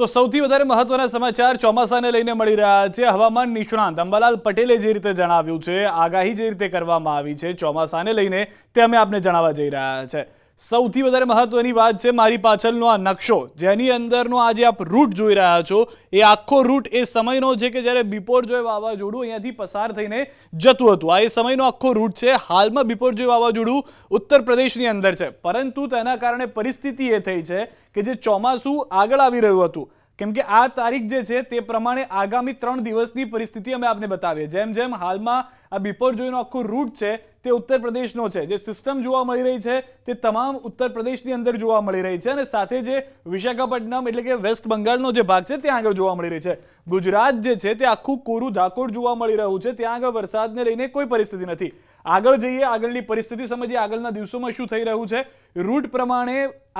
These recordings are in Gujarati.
તો સૌથી વધારે મહત્વના સમાચાર ચોમાસાને લઈને મળી રહ્યા છે હવામાન નિષ્ણાંત અંબાલાલ પટેલે જે રીતે જણાવ્યું છે આગાહી જે રીતે કરવામાં આવી છે ચોમાસાને લઈને તે અમે આપને જણાવવા જઈ રહ્યા છે સૌથી વધારે મહત્વની વાત છે મારી પાછળનો આ નકશો જેની અંદરનો આ જે આપ રૂટ જોઈ રહ્યા છો એ આખો રૂટ એ સમયનો છે કે જ્યારે બિપોર બિપોરજોય વાવાઝોડું અહીંયાથી પસાર થઈને જતું હતું આ એ સમયનો આખો રૂટ છે હાલમાં બિપોરજોય વાવાઝોડું ઉત્તર પ્રદેશની અંદર છે પરંતુ તેના કારણે પરિસ્થિતિ એ થઈ છે કે જે ચોમાસું આગળ આવી રહ્યું હતું કેમ કે આ તારીખ જે છે તે પ્રમાણે આગામી ત્રણ દિવસની પરિસ્થિતિ અમે આપને બતાવીએ જેમ જેમ હાલમાં આ બિપોરજોયનો આખો રૂટ છે તે ઉત્તર પ્રદેશનો છે જે સિસ્ટમ જોવા મળી રહી છે તે તમામ ઉત્તર પ્રદેશની અંદર જોવા મળી રહી છે અને સાથે જે વિશાખાપટ્ટનમ એટલે કે વેસ્ટ બંગાળનો જે ભાગ છે ત્યાં આગળ જોવા મળી રહી છે ગુજરાત જે છે તે આખું કોરું ધાકોડ જોવા મળી રહ્યું છે ત્યાં આગળ વરસાદને લઈને કોઈ પરિસ્થિતિ નથી આગળ જઈએ આગળની પરિસ્થિતિ સમજીએ આગળના દિવસોમાં શું થઈ રહ્યું છે રૂટ પ્રમાણે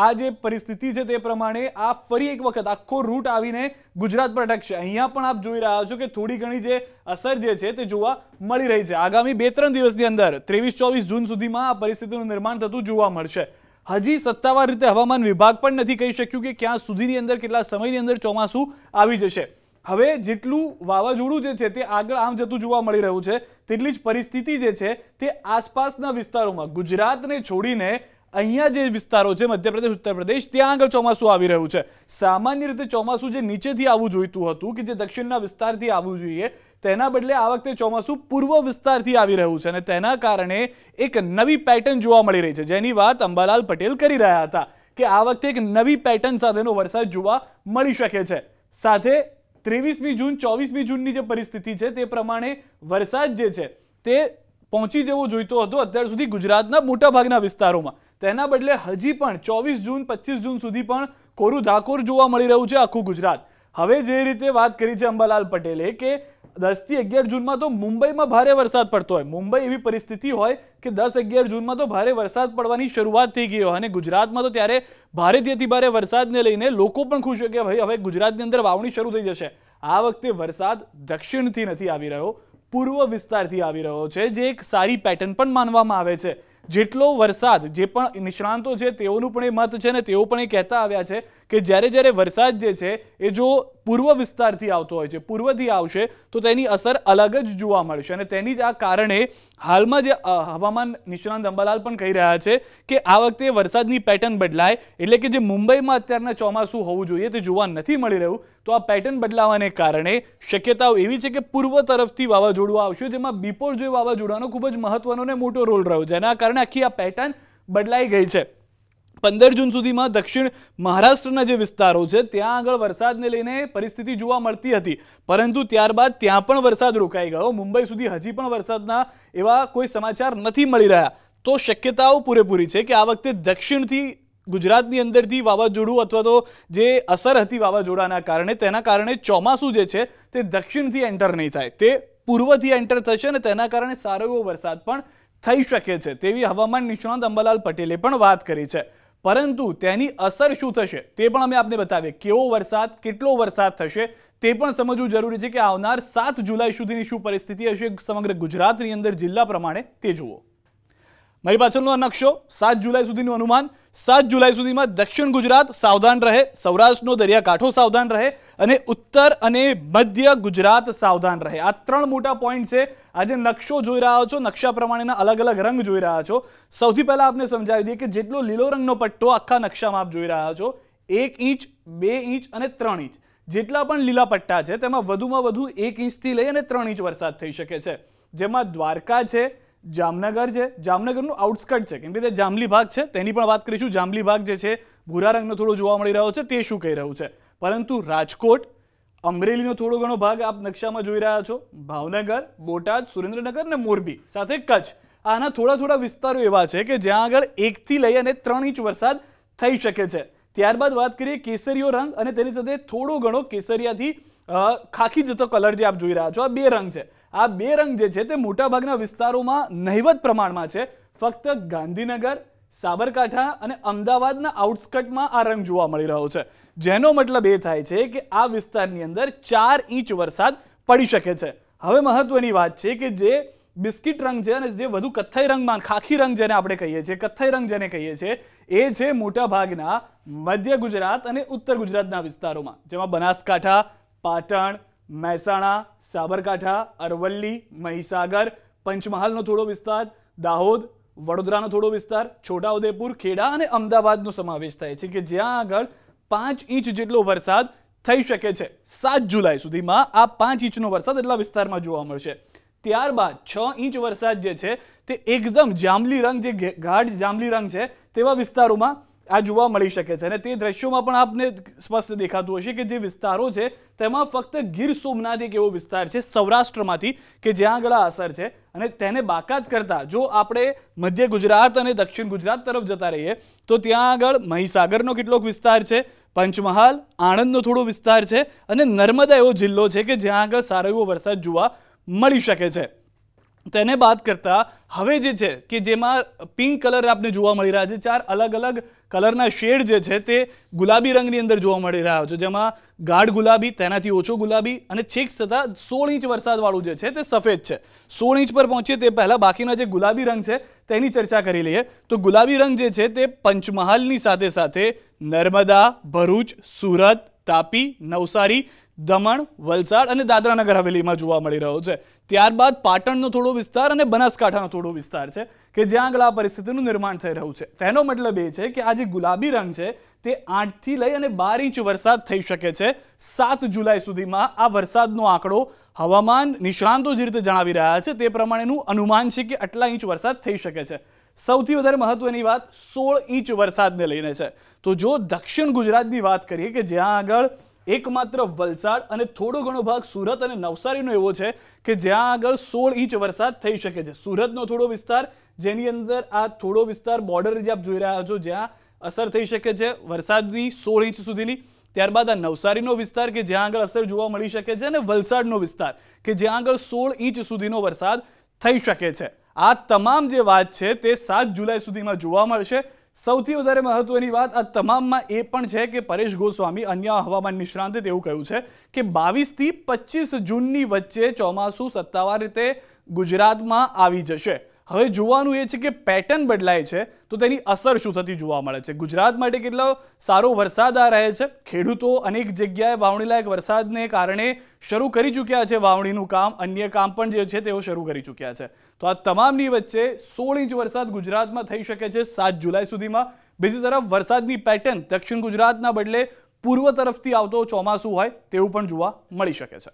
આ જે પરિસ્થિતિ છે તે પ્રમાણે આ ફરી એક વખત આખો રૂટ આવીને ગુજરાત પર અટકશે અહીંયા પણ આપ જોઈ રહ્યા છો કે થોડી ઘણી જે અસર જે છે તે જોવા મળી રહી છે આગામી બે ત્રણ દિવસની અંદર ત્રેવીસ ચોવીસ જૂન સુધીમાં આ પરિસ્થિતિનું નિર્માણ થતું જોવા મળશે હજી સત્તાવાર રીતે હવામાન વિભાગ પણ નથી કહી શક્યું કે ક્યાં સુધીની અંદર કેટલા સમયની અંદર ચોમાસું આવી જશે હવે જેટલું વાવાઝોડું જે છે તે આગળ આમ જતું જોવા મળી રહ્યું છે તેટલી જ પરિસ્થિતિ જે છે તે આસપાસના વિસ્તારોમાં ગુજરાતને છોડીને અહીંયા જે વિસ્તારો છે મધ્યપ્રદેશ ઉત્તર પ્રદેશ ત્યાં આગળ ચોમાસું આવી રહ્યું છે સામાન્ય રીતે ચોમાસું જે નીચેથી આવવું જોઈતું હતું કે જે દક્ષિણના વિસ્તારથી આવવું જોઈએ તેના બદલે આ વખતે ચોમાસું પૂર્વ વિસ્તારથી આવી રહ્યું છે અને તેના કારણે એક નવી પેટર્ન જોવા મળી રહી છે જેની વાત અંબાલાલ પટેલ કરી રહ્યા હતા કે આ વખતે એક નવી પેટર્ન સાથેનો વરસાદ જોવા મળી શકે છે સાથે ત્રેવીસમી જૂન ચોવીસમી જૂનની જે પરિસ્થિતિ છે તે પ્રમાણે વરસાદ જે છે તે પહોંચી જવો જોઈતો હતો અત્યાર સુધી ગુજરાતના મોટાભાગના વિસ્તારોમાં તેના બદલે હજી પણ ચોવીસ જૂન પચીસ જૂન સુધી પણ કોરું ધાકોર જોવા મળી રહ્યું છે આખું ગુજરાત હવે જે રીતે વાત કરી છે અંબાલાલ પટેલે કે દસથી અગિયાર જૂનમાં તો મુંબઈમાં ભારે વરસાદ પડતો હોય મુંબઈ એવી પરિસ્થિતિ હોય કે દસ અગિયાર જૂનમાં તો ભારે વરસાદ પડવાની શરૂઆત થઈ ગઈ હોય અને ગુજરાતમાં તો ત્યારે ભારે અતિ ભારે વરસાદને લઈને લોકો પણ ખુશ હોય કે ભાઈ હવે ગુજરાતની અંદર વાવણી શરૂ થઈ જશે આ વખતે વરસાદ દક્ષિણથી નથી આવી રહ્યો પૂર્વ વિસ્તારથી આવી રહ્યો છે જે એક સારી પેટર્ન પણ માનવામાં આવે છે જેટલો વરસાદ જે પણ નિષ્ણાંતો છે તેઓનું પણ એ મત છે ને તેઓ પણ એ કહેતા આવ્યા છે કે જ્યારે જ્યારે વરસાદ જે છે એ જો પૂર્વ વિસ્તારથી આવતો હોય છે પૂર્વથી આવશે તો તેની અસર અલગ જ જોવા મળશે અને તેની જ આ કારણે હાલમાં જે હવામાન નિષ્ણાંત અંબાલાલ પણ કહી રહ્યા છે કે આ વખતે વરસાદની પેટર્ન બદલાય એટલે કે જે મુંબઈમાં અત્યારના ચોમાસું હોવું જોઈએ તે જોવા નથી મળી રહ્યું તો આ પેટર્ન બદલાવાને કારણે શક્યતાઓ એવી છે કે પૂર્વ તરફથી વાવાઝોડું આવશે જેમાં બિપોર જોઈ વાવાઝોડાનો ખૂબ જ મહત્વનો અને મોટો રોલ રહ્યો જેના કારણે આખી આ પેટર્ન બદલાઈ ગઈ છે પંદર જૂન સુધીમાં દક્ષિણ મહારાષ્ટ્રના જે વિસ્તારો છે ત્યાં આગળ વરસાદને લઈને પરિસ્થિતિ જોવા મળતી હતી પરંતુ ત્યારબાદ ત્યાં પણ વરસાદ રોકાઈ ગયો મુંબઈ સુધી હજી પણ વરસાદના એવા કોઈ સમાચાર નથી મળી રહ્યા તો શક્યતાઓ પૂરેપૂરી છે કે આ વખતે દક્ષિણથી ગુજરાતની અંદરથી વાવાઝોડું અથવા તો જે અસર હતી વાવાઝોડાના કારણે તેના કારણે ચોમાસું જે છે તે દક્ષિણથી એન્ટર નહીં થાય તે પૂર્વથી એન્ટર થશે અને તેના કારણે સારો એવો વરસાદ પણ થઈ શકે છે તેવી હવામાન નિષ્ણાંત અંબાલાલ પટેલે પણ વાત કરી છે પરંતુ તેની અસર શું થશે તે પણ અમે આપને બતાવીએ કેવો વરસાદ કેટલો વરસાદ થશે તે પણ સમજવું જરૂરી છે કે આવનાર સાત જુલાઈ સુધીની શું પરિસ્થિતિ હશે સમગ્ર ગુજરાતની અંદર જિલ્લા પ્રમાણે તે જુઓ મારી પાછળનો નકશો સાત જુલાઈ સુધીનું અનુમાન સાત જુલાઈ સુધીમાં દક્ષિણ ગુજરાત સાવધાન રહે સૌરાષ્ટ્રનો દરિયાકાંઠો સાવધાન રહે અને ઉત્તર અને મધ્ય ગુજરાત સાવધાન રહે આ ત્રણ મોટા પોઈન્ટ છે આજે નકશો જોઈ રહ્યા છો નકશા પ્રમાણેના અલગ અલગ રંગ જોઈ રહ્યા છો સૌથી પહેલાં આપને સમજાવી દઈએ કે જેટલો લીલો રંગનો પટ્ટો આખા નકશામાં આપ જોઈ રહ્યા છો એક ઇંચ બે ઇંચ અને ત્રણ ઇંચ જેટલા પણ લીલા પટ્ટા છે તેમાં વધુમાં વધુ એક ઇંચથી લઈ અને ત્રણ ઇંચ વરસાદ થઈ શકે છે જેમાં દ્વારકા છે જામનગર છે જામનગરનું આઉટસ્કટ છે કેમ કે તે જાંબલી ભાગ છે તેની પણ વાત કરીશું જાંબલી ભાગ જે છે ભૂરા રંગનો થોડો જોવા મળી રહ્યો છે તે શું કહી રહ્યું છે પરંતુ રાજકોટ અમરેલીનો થોડો ઘણો ભાગ આપ નકશામાં જોઈ રહ્યા છો ભાવનગર બોટાદ સુરેન્દ્રનગર અને મોરબી સાથે કચ્છ આના થોડા થોડા વિસ્તારો એવા છે કે જ્યાં આગળ એકથી લઈ અને ત્રણ ઇંચ વરસાદ થઈ શકે છે ત્યારબાદ વાત કરીએ કેસરીઓ રંગ અને તેની સાથે થોડો ઘણો કેસરિયાથી ખાખી જતો કલર જે આપ જોઈ રહ્યા છો આ બે રંગ છે આ બે રંગ જે છે તે મોટાભાગના વિસ્તારોમાં નહિવત પ્રમાણમાં છે ફક્ત ગાંધીનગર સાબરકાંઠા અને અમદાવાદના આઉટસ્કટમાં આ રંગ જોવા મળી રહ્યો છે જેનો મતલબ એ થાય છે કે આ વિસ્તારની અંદર ચાર ઇંચ વરસાદ પડી શકે છે હવે મહત્વની વાત છે કે જે બિસ્કિટ રંગ છે અને જે વધુ કથ્થઈ રંગમાં ખાખી રંગ જેને આપણે કહીએ છીએ કથ્થઈ રંગ જેને કહીએ છીએ એ છે મોટાભાગના મધ્ય ગુજરાત અને ઉત્તર ગુજરાતના વિસ્તારોમાં જેમાં બનાસકાંઠા પાટણ મહેસાણા સાબરકાંઠા અરવલ્લી મહીસાગર પંચમહાલનો થોડો વિસ્તાર દાહોદ વડોદરાનો થોડો વિસ્તાર છોટાઉદેપુર ખેડા અને અમદાવાદનો સમાવેશ થાય છે કે જ્યાં આગળ પાંચ ઇંચ જેટલો વરસાદ થઈ શકે છે સાત જુલાઈ સુધીમાં આ પાંચ ઇંચનો વરસાદ એટલા વિસ્તારમાં જોવા મળશે ત્યારબાદ છ ઇંચ વરસાદ જે છે તે એકદમ જાંબલી રંગ જે ગાઢ જાંબલી રંગ છે તેવા વિસ્તારોમાં આ જોવા મળી શકે છે અને તે દ્રશ્યોમાં પણ આપને સ્પષ્ટ દેખાતું હશે કે જે વિસ્તારો છે તેમાં ફક્ત ગીર સોમનાથ એક એવો વિસ્તાર છે સૌરાષ્ટ્રમાંથી કે જ્યાં આગળ અસર છે અને તેને બાકાત કરતા જો આપણે મધ્ય ગુજરાત અને દક્ષિણ ગુજરાત તરફ જતા રહીએ તો ત્યાં આગળ મહીસાગરનો કેટલોક વિસ્તાર છે પંચમહાલ આણંદનો થોડો વિસ્તાર છે અને નર્મદા એવો જિલ્લો છે કે જ્યાં આગળ સારો એવો વરસાદ જોવા મળી શકે છે તેને બાદ કરતાં હવે જે છે કે જેમાં પિંક કલર આપને જોવા મળી રહ્યા છે ચાર અલગ અલગ કલરના શેડ જે છે તે ગુલાબી રંગની અંદર જોવા મળી રહ્યા છે જેમાં ગાઢ ગુલાબી તેનાથી ઓછો ગુલાબી અને છેક થતાં સોળ ઇંચ વરસાદવાળું જે છે તે સફેદ છે સોળ ઇંચ પર પહોંચીએ તે પહેલાં બાકીના જે ગુલાબી રંગ છે તેની ચર્ચા કરી લઈએ તો ગુલાબી રંગ જે છે તે પંચમહાલની સાથે સાથે નર્મદા ભરૂચ સુરત તાપી નવસારી દમણ વલસાડ અને દાદરાનગર હવેલીમાં જોવા મળી રહ્યો છે ત્યારબાદ પાટણનો થોડો વિસ્તાર અને બનાસકાંઠાનો થોડો વિસ્તાર છે કે જ્યાં આગળ આ પરિસ્થિતિનું નિર્માણ થઈ રહ્યું છે તેનો મતલબ એ છે કે આ જે ગુલાબી રંગ છે તે આઠથી લઈ અને બાર ઇંચ વરસાદ થઈ શકે છે સાત જુલાઈ સુધીમાં આ વરસાદનો આંકડો હવામાન નિષ્ણાંતો જે રીતે જણાવી રહ્યા છે તે પ્રમાણેનું અનુમાન છે કે આટલા ઇંચ વરસાદ થઈ શકે છે સૌથી વધારે મહત્વની વાત સોળ ઇંચ વરસાદને લઈને છે તો જો દક્ષિણ ગુજરાતની વાત કરીએ કે જ્યાં આગળ એકમાત્ર વલસાડ અને થોડો ઘણો ભાગ સુરત અને નવસારીનો એવો છે કે જ્યાં આગળ સોળ ઇંચ વરસાદ થઈ શકે છે સુરતનો થોડો વિસ્તાર જેની અંદર આ થોડો વિસ્તાર બોર્ડર જે આપ જોઈ રહ્યા છો જ્યાં અસર થઈ શકે છે વરસાદની સોળ ઇંચ સુધીની ત્યારબાદ આ નવસારીનો વિસ્તાર કે જ્યાં આગળ અસર જોવા મળી શકે છે અને વલસાડનો વિસ્તાર કે જ્યાં આગળ સોળ ઇંચ સુધીનો વરસાદ થઈ શકે છે આ તમામ જે વાત છે તે સાત જુલાઈ સુધીમાં જોવા મળશે સૌથી વધારે મહત્વની વાત આ તમામમાં એ પણ છે કે પરેશ ગોસ્વામી અન્ય હવામાન નિષ્ણાંતે તેવું કહ્યું છે કે બાવીસથી પચીસ જૂનની વચ્ચે ચોમાસું સત્તાવાર રીતે ગુજરાતમાં આવી જશે હવે જોવાનું એ છે કે પેટર્ન બદલાય છે તો તેની અસર શું થતી જોવા મળે છે ગુજરાત માટે કેટલો સારો વરસાદ આ રહે છે ખેડૂતો અનેક જગ્યાએ વાવણીલાયક વરસાદને કારણે શરૂ કરી ચૂક્યા છે વાવણીનું કામ અન્ય કામ પણ જે છે તેઓ શરૂ કરી ચૂક્યા છે તો આ તમામની વચ્ચે સોળ ઇંચ વરસાદ ગુજરાતમાં થઈ શકે છે સાત જુલાઈ સુધીમાં બીજી તરફ વરસાદની પેટર્ન દક્ષિણ ગુજરાતના બદલે પૂર્વ તરફથી આવતો ચોમાસું હોય તેવું પણ જોવા મળી શકે છે